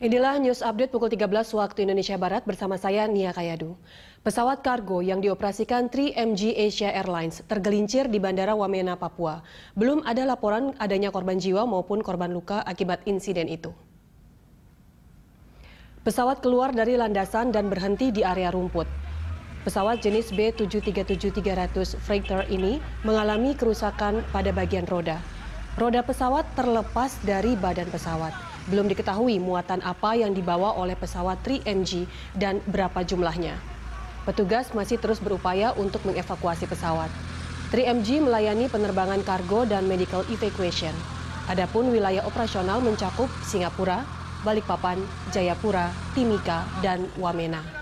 Inilah news update pukul 13 waktu Indonesia Barat bersama saya Nia Kayadu. Pesawat kargo yang dioperasikan 3MG Asia Airlines tergelincir di Bandara Wamena, Papua. Belum ada laporan adanya korban jiwa maupun korban luka akibat insiden itu. Pesawat keluar dari landasan dan berhenti di area rumput. Pesawat jenis B737-300 Freighter ini mengalami kerusakan pada bagian roda. Roda pesawat terlepas dari badan pesawat. Belum diketahui muatan apa yang dibawa oleh pesawat 3MG dan berapa jumlahnya. Petugas masih terus berupaya untuk mengevakuasi pesawat. 3MG melayani penerbangan kargo dan medical evacuation. Adapun wilayah operasional mencakup Singapura, Balikpapan, Jayapura, Timika, dan Wamena.